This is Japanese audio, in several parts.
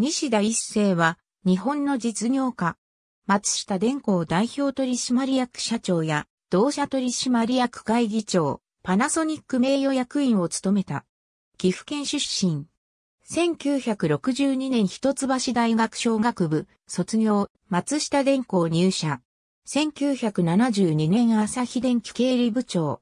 西田一世は、日本の実業家、松下電工代表取締役社長や、同社取締役会議長、パナソニック名誉役員を務めた。岐阜県出身。1962年一橋大学商学部、卒業、松下電工入社。1972年朝日電機経理部長。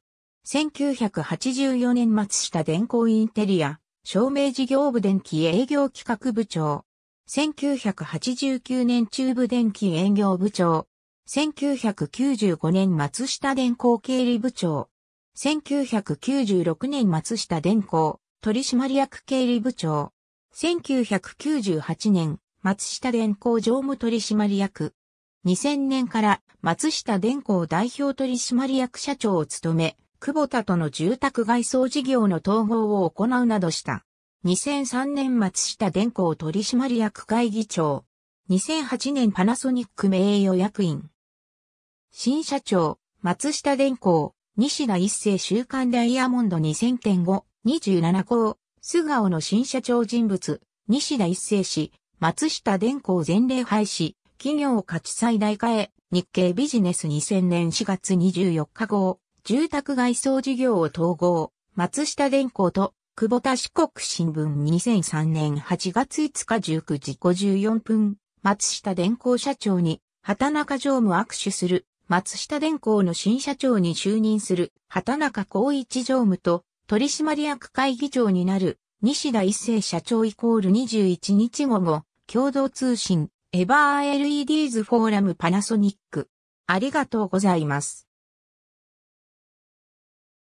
1984年松下電工インテリア、照明事業部電機営業企画部長。1989年中部電機営業部長。1995年松下電工経理部長。1996年松下電工取締役経理部長。1998年松下電工常務取締役。2000年から松下電工代表取締役社長を務め、久保田との住宅外装事業の統合を行うなどした。2003年松下電工取締役会議長。2008年パナソニック名誉役員。新社長、松下電工、西田一世週刊ダイヤモンド2 0 0 0後、27号、素顔の新社長人物、西田一世氏、松下電工全例廃止、企業価値最大化へ、日経ビジネス2000年4月24日号、住宅外装事業を統合、松下電工と久保田四国新聞2003年8月5日19時54分、松下電工社長に、畑中常務握手する、松下電工の新社長に就任する、畑中光一常務と、取締役会議長になる、西田一世社長イコール21日午後、共同通信、エバー LEDs フォーラムパナソニック。ありがとうございます。